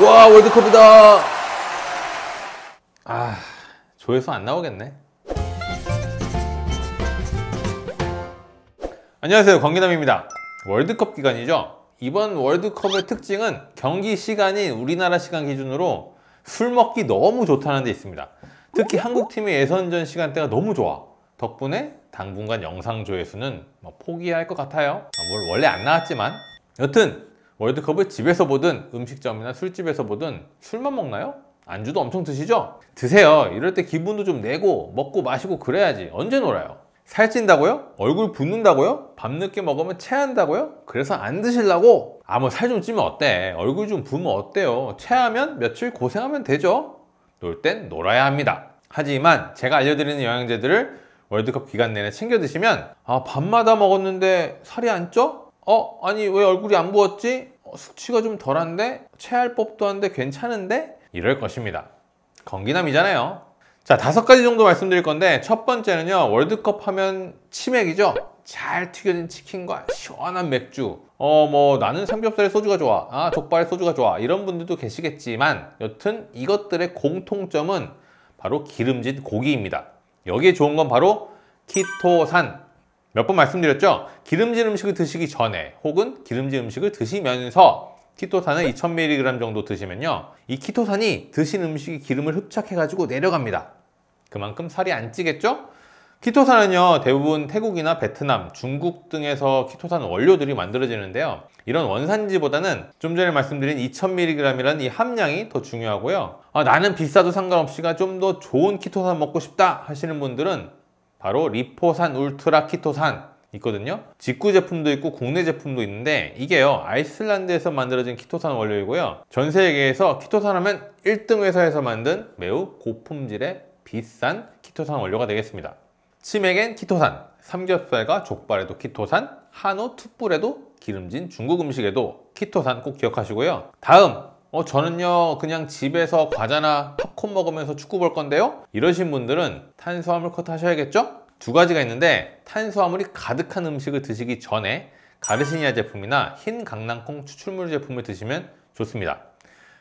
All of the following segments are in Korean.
와 월드컵이다 아 조회수 안 나오겠네 안녕하세요 광기남입니다 월드컵 기간이죠 이번 월드컵의 특징은 경기 시간이 우리나라 시간 기준으로 술 먹기 너무 좋다는 데 있습니다 특히 한국팀의 예선전 시간대가 너무 좋아 덕분에 당분간 영상 조회수는 뭐 포기할 것 같아요 아, 뭘 원래 안 나왔지만 여튼 월드컵을 집에서 보든 음식점이나 술집에서 보든 술만 먹나요? 안주도 엄청 드시죠? 드세요. 이럴 때 기분도 좀 내고 먹고 마시고 그래야지. 언제 놀아요? 살찐다고요? 얼굴 붓는다고요? 밤늦게 먹으면 체한다고요? 그래서 안 드실라고? 아뭐 살 좀 찌면 어때? 얼굴 좀 부으면 어때요? 체하면 며칠 고생하면 되죠? 놀 땐 놀아야 합니다. 하지만 제가 알려드리는 영양제들을 월드컵 기간 내내 챙겨 드시면 아 밤마다 먹었는데 살이 안 쪄? 어? 아니 왜 얼굴이 안 부었지? 어, 숙취가 좀 덜한데 체할 법도 한데 괜찮은데 이럴 것입니다. 건기남이잖아요. 자 다섯 가지 정도 말씀드릴 건데 첫 번째는요 월드컵 하면 치맥이죠 잘 튀겨진 치킨과 시원한 맥주 어뭐 나는 삼겹살에 소주가 좋아 아 족발에 소주가 좋아 이런 분들도 계시겠지만 여튼 이것들의 공통점은 바로 기름진 고기입니다 여기에 좋은 건 바로 키토산 몇번 말씀드렸죠? 기름진 음식을 드시기 전에 혹은 기름진 음식을 드시면서 키토산을 2000mg 정도 드시면요. 이 키토산이 드신 음식이 기름을 흡착해가지고 내려갑니다. 그만큼 살이 안 찌겠죠? 키토산은요 대부분 태국이나 베트남, 중국 등에서 키토산 원료들이 만들어지는데요 이런 원산지보다는 좀 전에 말씀드린 2000mg이라는 이 함량이 더 중요하고요 아, 나는 비싸도 상관없이가 좀 더 좋은 키토산 먹고 싶다 하시는 분들은 바로 리포산 울트라 키토산 있거든요 직구 제품도 있고 국내 제품도 있는데 이게요 아이슬란드에서 만들어진 키토산 원료이고요 전 세계에서 키토산 하면 1등 회사에서 만든 매우 고품질의 비싼 키토산 원료가 되겠습니다 치맥엔 키토산, 삼겹살과 족발에도 키토산, 한우, 투뿔에도 기름진 중국 음식에도 키토산 꼭 기억하시고요 다음 어, 저는요 그냥 집에서 과자나 팝콘 먹으면서 축구 볼 건데요 이러신 분들은 탄수화물 컷 하셔야겠죠? 두 가지가 있는데 탄수화물이 가득한 음식을 드시기 전에 가르시니아 제품이나 흰 강낭콩 추출물 제품을 드시면 좋습니다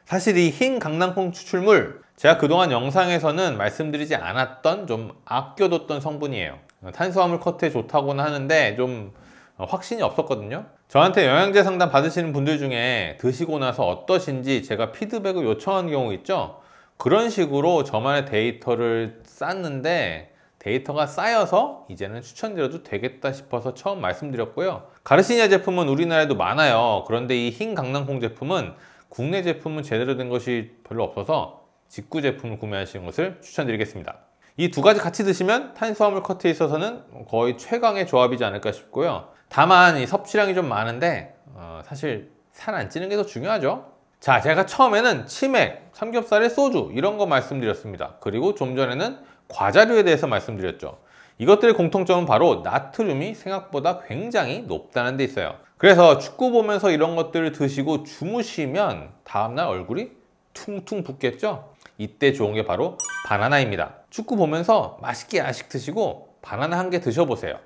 사실 이 흰 강낭콩 추출물 제가 그동안 영상에서는 말씀드리지 않았던 좀 아껴뒀던 성분이에요 탄수화물 커트에 좋다고는 하는데 좀 확신이 없었거든요 저한테 영양제 상담 받으시는 분들 중에 드시고 나서 어떠신지 제가 피드백을 요청한 경우 있죠? 그런 식으로 저만의 데이터를 쌓는데 데이터가 쌓여서 이제는 추천드려도 되겠다 싶어서 처음 말씀드렸고요. 가르시니아 제품은 우리나라에도 많아요. 그런데 이 흰 강낭콩 제품은 국내 제품은 제대로 된 것이 별로 없어서 직구 제품을 구매하시는 것을 추천드리겠습니다. 이 두 가지 같이 드시면 탄수화물 커트에 있어서는 거의 최강의 조합이지 않을까 싶고요. 다만 이 섭취량이 좀 많은데 어, 사실 살 안 찌는 게 더 중요하죠 자 제가 처음에는 치맥, 삼겹살에 소주 이런 거 말씀드렸습니다 그리고 좀 전에는 과자류에 대해서 말씀드렸죠 이것들의 공통점은 바로 나트륨이 생각보다 굉장히 높다는 데 있어요 그래서 축구 보면서 이런 것들을 드시고 주무시면 다음날 얼굴이 퉁퉁 붓겠죠 이때 좋은 게 바로 바나나입니다 축구 보면서 맛있게 야식 드시고 바나나 한 개 드셔보세요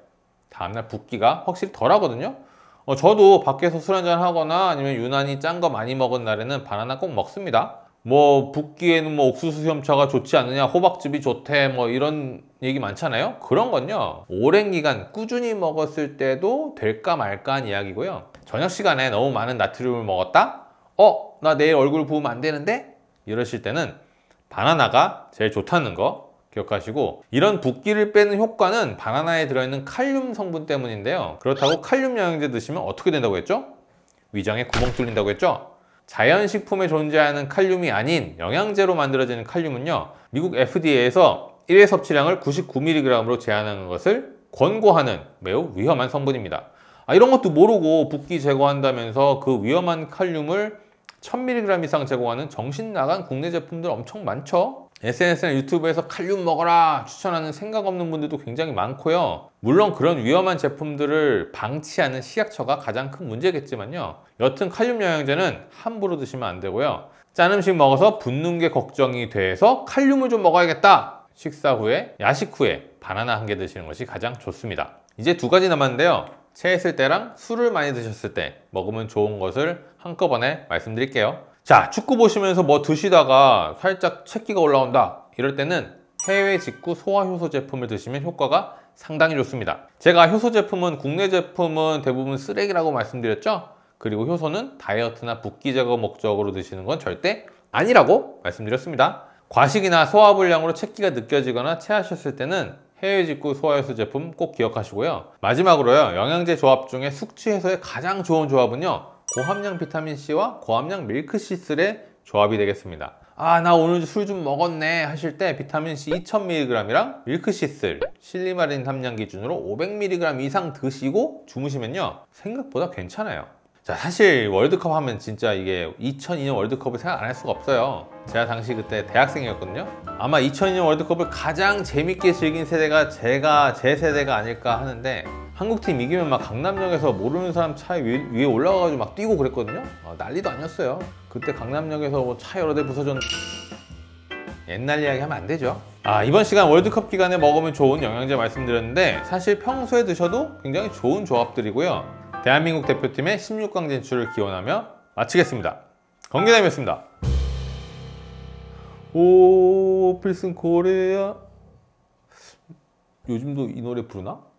다음날 붓기가 확실히 덜 하거든요 어, 저도 밖에서 술 한잔 하거나 아니면 유난히 짠 거 많이 먹은 날에는 바나나 꼭 먹습니다 뭐 붓기에는 뭐 옥수수 시험차가 좋지 않느냐 호박즙이 좋대 뭐 이런 얘기 많잖아요 그런 건요 오랜 기간 꾸준히 먹었을 때도 될까 말까 한 이야기고요 저녁 시간에 너무 많은 나트륨을 먹었다 어? 나 내일 얼굴 부으면 안 되는데? 이러실 때는 바나나가 제일 좋다는 거 기억하시고 이런 붓기를 빼는 효과는 바나나에 들어있는 칼륨 성분 때문인데요 그렇다고 칼륨 영양제 드시면 어떻게 된다고 했죠? 위장에 구멍 뚫린다고 했죠? 자연식품에 존재하는 칼륨이 아닌 영양제로 만들어지는 칼륨은요 미국 FDA에서 1회 섭취량을 99mg으로 제한하는 것을 권고하는 매우 위험한 성분입니다 아, 이런 것도 모르고 붓기 제거한다면서 그 위험한 칼륨을 1000mg 이상 제공하는 정신 나간 국내 제품들 엄청 많죠? SNS나 유튜브에서 칼륨 먹어라 추천하는 생각 없는 분들도 굉장히 많고요. 물론 그런 위험한 제품들을 방치하는 식약처가 가장 큰 문제겠지만요. 여튼 칼륨 영양제는 함부로 드시면 안 되고요. 짠 음식 먹어서 붓는 게 걱정이 돼서 칼륨을 좀 먹어야겠다. 식사 후에, 야식 후에 바나나 한 개 드시는 것이 가장 좋습니다. 이제 두 가지 남았는데요. 체했을 때랑 술을 많이 드셨을 때 먹으면 좋은 것을 한꺼번에 말씀드릴게요. 자 축구 보시면서 뭐 드시다가 살짝 채기가 올라온다 이럴 때는 해외 직구 소화 효소 제품을 드시면 효과가 상당히 좋습니다 제가 효소 제품은 국내 제품은 대부분 쓰레기라고 말씀드렸죠 그리고 효소는 다이어트나 붓기 제거 목적으로 드시는 건 절대 아니라고 말씀드렸습니다 과식이나 소화불량으로 채기가 느껴지거나 체하셨을 때는 해외 직구 소화효소 제품 꼭 기억하시고요 마지막으로요 영양제 조합 중에 숙취 해소에 가장 좋은 조합은요 고함량 비타민C와 고함량 밀크시슬의 조합이 되겠습니다 아나 오늘 술 좀 먹었네 하실 때 비타민C 2000mg이랑 밀크시슬 실리마린 함량 기준으로 500mg 이상 드시고 주무시면요 생각보다 괜찮아요 자 사실 월드컵 하면 진짜 이게 2002년 월드컵을 생각 안 할 수가 없어요 제가 당시 그때 대학생이었거든요 아마 2002년 월드컵을 가장 재밌게 즐긴 세대가 제가 제 세대가 아닐까 하는데 한국팀 이기면 막 강남역에서 모르는 사람 차 위, 위에 올라가가지고 막 뛰고 그랬거든요 아, 난리도 아니었어요 그때 강남역에서 뭐차 여러 대 부서졌 옛날 이야기 하면 안 되죠 아 이번 시간 월드컵 기간에 먹으면 좋은 영양제 말씀드렸는데 사실 평소에 드셔도 굉장히 좋은 조합들이고요 대한민국 대표팀의 16강 진출을 기원하며 마치겠습니다 경기남이었습니다오 필승 고레야 요즘도 이 노래 부르나?